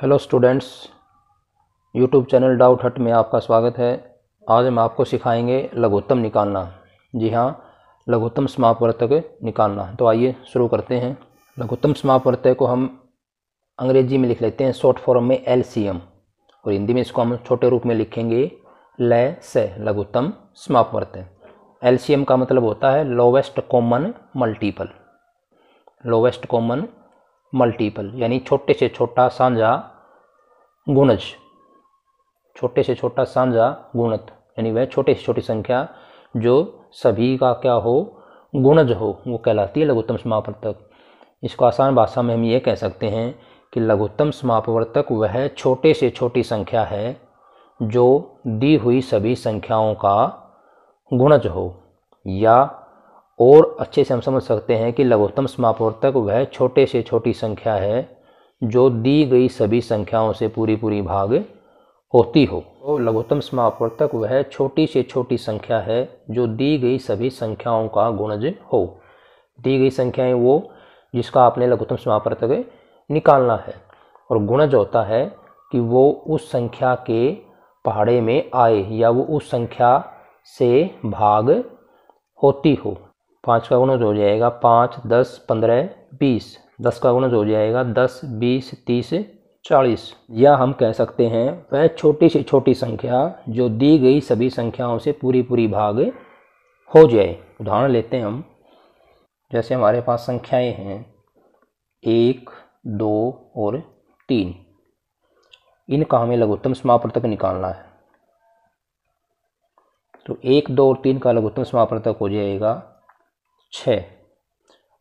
hello students YouTube channel doubt hut में आपका स्वागत है आज हम आपको सिखाएंगे लघुत्तम निकालना जी हाँ लघुत्तम समापवर्तक निकालना तो आइए शुरू करते हैं लघुत्तम समापवर्तक को हम अंग्रेजी में लिख लेते हैं शॉर्ट फॉर्म में एल और हिंदी में इसको हम छोटे रूप में लिखेंगे ल से लघुत्तम समापवर्तक एल का मतलब होता है lowest common multiple lowest common multiple यानी छोटे से छोटा साझा गुणज छोटे से छोटा साझा गुणत यानी वह छोटे से छोटी संख्या जो सभी का क्या हो गुणज हो वो कहलाती है लघुत्तम समापवर्तक इसको आसान भाषा में हम ये कह सकते हैं कि लघुत्तम समापवर्तक वह छोटे से छोटी संख्या है जो दी हुई सभी संख्याओं का गुणज हो या और अच्छे से हम समझ सकते हैं कि लघुत्तम समापवर्तक वह छोटे से छोटी संख्या है जो दी गई सभी संख्याओं से पूरी पूरी भाग होती हो तो लघुत्तम समापवर्तक वह छोटी से छोटी संख्या है जो दी गई सभी संख्याओं का गुणज हो दी गई संख्याएं वो जिसका आपने लघुत्तम समापवर्तक निकालना है और गुणज होता है कि वो उस संख्या के पहाड़े में आए या वो उस संख्या से भाग होती हो पाँच का गुणज हो जाएगा पाँच दस पंद्रह बीस दस का गुणज हो जाएगा दस बीस तीस चालीस या हम कह सकते हैं वह छोटी से छोटी संख्या जो दी गई सभी संख्याओं से पूरी पूरी भाग हो जाए उदाहरण लेते हैं हम जैसे हमारे पास संख्याएं हैं एक दो और तीन इनका हमें लघुत्तम तक निकालना है तो एक दो और तीन का लघुत्तम तक हो जाएगा छ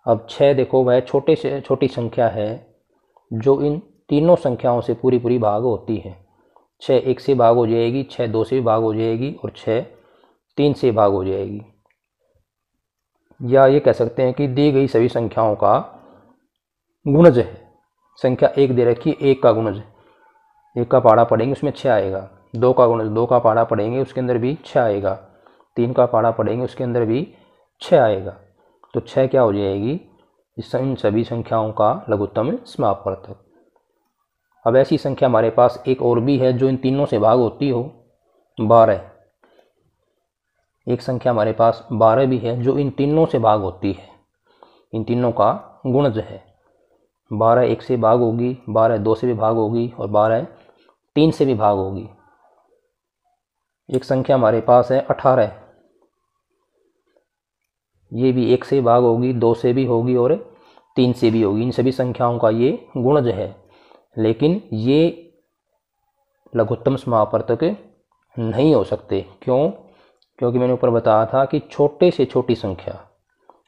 अब छः देखो वह छोटे से छोटी संख्या है जो इन तीनों संख्याओं से पूरी पूरी भाग होती है छः एक से भाग हो जाएगी छः दो से भाग हो जाएगी और छः तीन से भाग हो जाएगी या ये कह सकते हैं कि दी गई सभी संख्याओं का गुणज है संख्या एक दे रखी एक का गुणज एक का पाड़ा पड़ेंगे उसमें छः आएगा दो का गुणज दो का पाड़ा पड़ेंगे उसके अंदर भी छः आएगा तीन का पाड़ा पड़ेंगे उसके अंदर भी छः आएगा तो छः क्या हो जाएगी इस इन सभी संख्याओं का लघुत्तम समापवर्तक अब ऐसी संख्या हमारे पास एक और भी है जो इन तीनों से भाग होती हो बारह एक संख्या हमारे पास बारह भी है जो इन तीनों से भाग होती है इन तीनों का गुणज है बारह एक से भाग होगी बारह दो से भी भाग होगी और बारह तीन से भी भाग होगी एक संख्या हमारे पास है अठारह ये भी एक से भाग होगी दो से भी होगी और तीन से भी होगी इन सभी संख्याओं का ये गुणज है लेकिन ये लघुत्तम समापर्तक नहीं हो सकते क्यों क्योंकि मैंने ऊपर बताया था कि छोटे से छोटी संख्या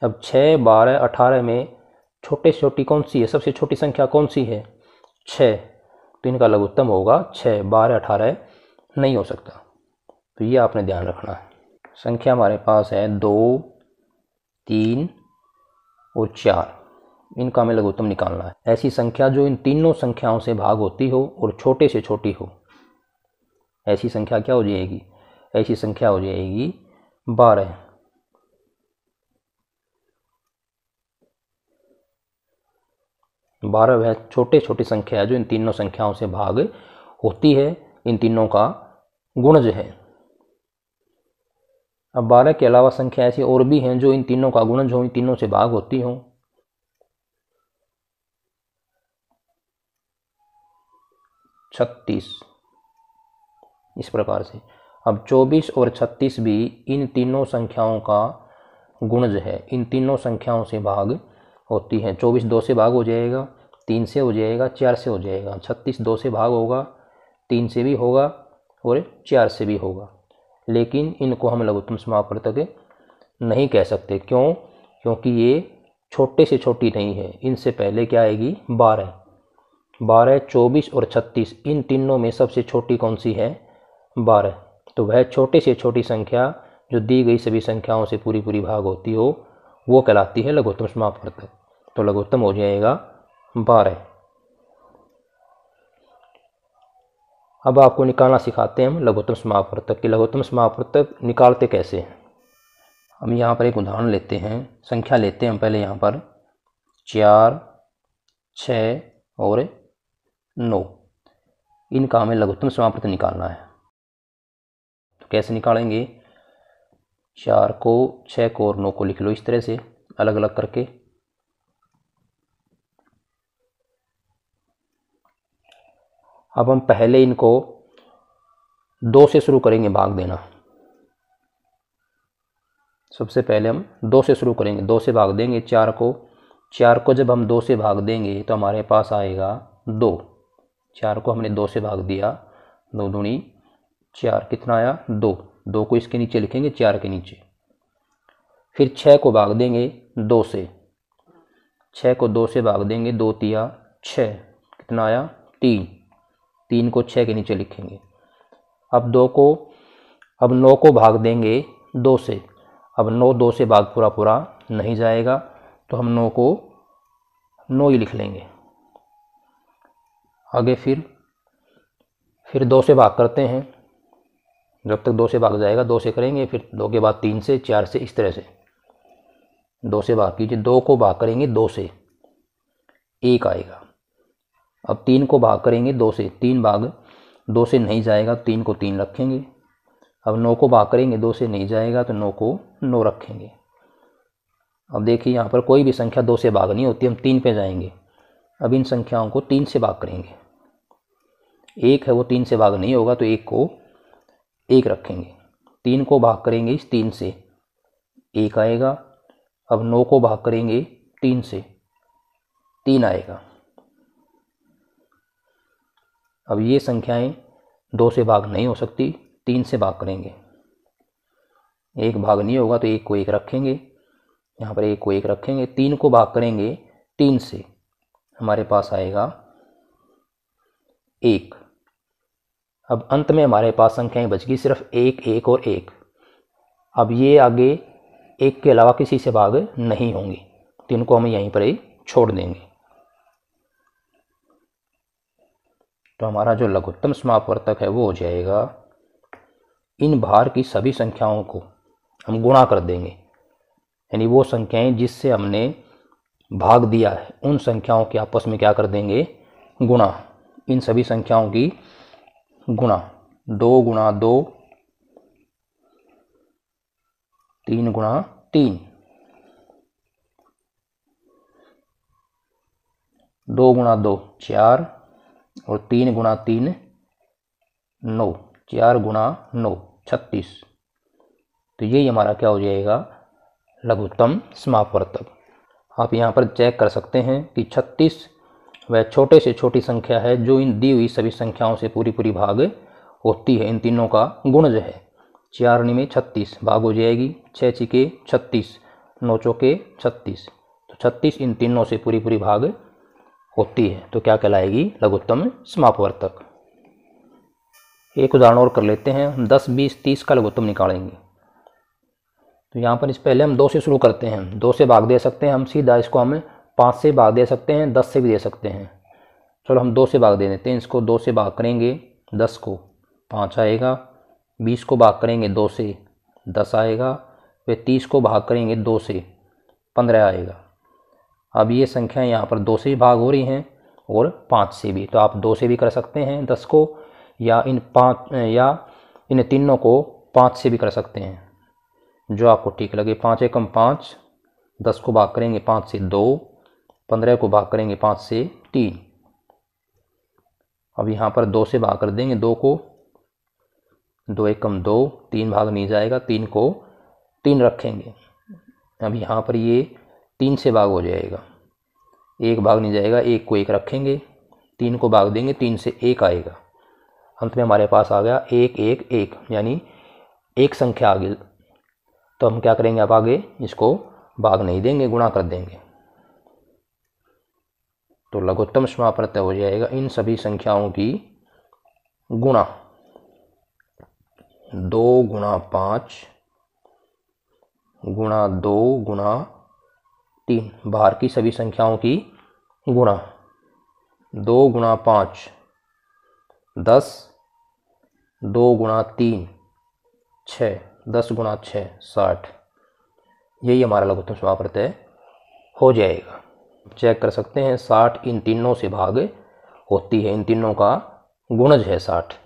अब छः बारह अठारह में छोटे से छोटी कौन सी है सबसे छोटी संख्या कौन सी है छः तो इनका लघुत्तम होगा छः बारह अठारह नहीं हो सकता तो ये आपने ध्यान रखना है संख्या हमारे पास है दो तीन और चार इनका हमें लघुत्तम निकालना है ऐसी संख्या जो इन तीनों संख्याओं से भाग होती हो और छोटे से छोटी हो ऐसी संख्या क्या हो जाएगी ऐसी संख्या हो जाएगी बारह बारह वह छोटे छोटी संख्या है जो इन तीनों संख्याओं से भाग होती है इन तीनों का गुणज है अब बारह के अलावा संख्या ऐसी और भी हैं जो इन तीनों का गुणज हो इन तीनों से भाग होती हों छत्तीस इस प्रकार से अब चौबीस और छत्तीस भी इन तीनों संख्याओं का गुणज है इन तीनों संख्याओं से भाग होती है चौबीस दो से भाग हो जाएगा तीन से हो जाएगा चार से हो जाएगा छत्तीस दो से भाग होगा तीन से भी होगा और चार से भी होगा लेकिन इनको हम लघुत्तम समापवर्तक नहीं कह सकते क्यों क्योंकि ये छोटे से छोटी नहीं है इनसे पहले क्या आएगी बारह बारह चौबीस और छत्तीस इन तीनों में सबसे छोटी कौन सी है बारह तो वह छोटे से छोटी संख्या जो दी गई सभी संख्याओं से पूरी पूरी भाग होती हो वो कहलाती है लघुत्तम समापवर्तक तो लघुत्तम हो जाएगा बारह अब आपको निकालना सिखाते हैं हम लघुत्तम समापवर्तक कि लघुत्तम समापवर्तक निकालते कैसे हैं हम यहाँ पर एक उदाहरण लेते हैं संख्या लेते हैं हम पहले यहाँ पर चार छ और नौ इनका हमें लघुत्तम समापवर्तक निकालना है तो कैसे निकालेंगे चार को छः को और नौ को लिख लो इस तरह से अलग अलग करके अब हम पहले इनको दो से शुरू करेंगे भाग देना सबसे पहले हम दो से शुरू करेंगे दो से भाग देंगे चार को चार को जब हम दो से भाग देंगे तो हमारे पास आएगा दो चार को हमने दो से भाग दिया दो दूनी चार कितना आया दो दो को इसके नीचे लिखेंगे चार के नीचे फिर छः को भाग देंगे दो से छः को दो से भाग देंगे दो तिया छः कितना आया तीन तीन को छः के नीचे लिखेंगे अब दो को अब नौ को भाग देंगे दो से अब नौ दो से भाग पूरा पूरा नहीं जाएगा तो हम नौ को नौ ही लिख लेंगे आगे फिर फिर दो से भाग करते हैं जब तक दो से भाग जाएगा दो से करेंगे फिर दो के बाद तीन से चार से इस तरह से दो से भाग कीजिए दो को भाग करेंगे दो से एक आएगा अब तीन को भाग करेंगे दो से तीन भाग दो से नहीं जाएगा तीन को तीन रखेंगे अब नौ को भाग करेंगे दो से नहीं जाएगा तो नौ को नौ रखेंगे अब देखिए यहाँ पर कोई भी संख्या दो से भाग नहीं होती हम तीन पे जाएंगे अब इन संख्याओं को तीन से भाग करेंगे एक है वो तीन से भाग नहीं होगा तो एक को एक रखेंगे तीन को भाग करेंगे इस तीन से एक आएगा अब नौ को भाग करेंगे तीन से तीन आएगा अब ये संख्याएं दो से भाग नहीं हो सकती तीन से भाग करेंगे एक भाग नहीं होगा तो एक को एक रखेंगे यहाँ पर एक को एक रखेंगे तीन को भाग करेंगे तीन से हमारे पास आएगा एक अब अंत में हमारे पास संख्याएं बच गई सिर्फ एक एक और एक अब ये आगे एक के अलावा किसी से भाग नहीं होंगे तीन तो को हम यहीं पर ही छोड़ देंगे तो हमारा जो लघुत्तम समापवर्तक है वो हो जाएगा इन भार की सभी संख्याओं को हम गुणा कर देंगे यानी वो संख्याएं जिससे हमने भाग दिया है उन संख्याओं के आपस में क्या कर देंगे गुणा इन सभी संख्याओं की गुणा दो गुणा दो तीन गुणा तीन दो गुणा दो चार और तीन गुणा तीन नौ चार गुणा नौ छत्तीस तो यही हमारा क्या हो जाएगा लघुत्तम समापवर्तक आप यहाँ पर चेक कर सकते हैं कि छत्तीस वह छोटे से छोटी संख्या है जो इन दी हुई सभी संख्याओं से पूरी पूरी भाग होती है इन तीनों का गुण जो है चारणी में छत्तीस भाग हो जाएगी छः छिके छत्तीस नौ चौके छत्तीस तो छत्तीस इन तीनों से पूरी पूरी भाग होती है तो क्या कहलाएगी लघुत्तम समापवर्तक एक उदाहरण और कर लेते हैं हम दस बीस तीस का लघुत्तम निकालेंगे तो यहाँ पर इस पहले हम दो से शुरू करते हैं दो से भाग दे सकते हैं हम सीधा इसको हम पाँच से भाग दे सकते हैं दस से भी दे सकते हैं चलो हम दो से भाग दे देते हैं इसको दो से भाग करेंगे दस को पाँच आएगा बीस को भाग करेंगे दो से दस आएगा फिर तीस को भाग करेंगे दो से पंद्रह आएगा अब ये संख्या यहाँ पर दो से भी भाग हो रही हैं और पाँच से भी तो आप दो से भी कर सकते हैं दस को या इन पाँच या इन तीनों को पाँच से भी कर सकते हैं जो आपको ठीक लगे पाँच एकम पाँच दस को भाग करेंगे पाँच से दो पंद्रह को भाग करेंगे पाँच से तीन अब यहाँ पर दो से भाग कर देंगे दो को दो एकम दो तीन भाग नहीं जाएगा तीन को तीन रखेंगे अब यहाँ पर ये तीन से भाग हो जाएगा एक भाग नहीं जाएगा एक को एक रखेंगे तीन को भाग देंगे तीन से एक आएगा अंत में हमारे पास आ गया एक एक एक यानी एक संख्या आ गई तो हम क्या करेंगे अब आगे इसको भाग नहीं देंगे गुणा कर देंगे तो लघुत्तम समाप्रत हो जाएगा इन सभी संख्याओं की गुणा दो गुणा पाँच गुणा दो गुणा तीन बाहर की सभी संख्याओं की गुणा दो गुणा पाँच दस दो गुणा तीन छ दस गुणा छः साठ यही हमारा लघुत्तम समाप्रत्यय हो जाएगा चेक कर सकते हैं साठ इन तीनों से भाग होती है इन तीनों का गुणज है साठ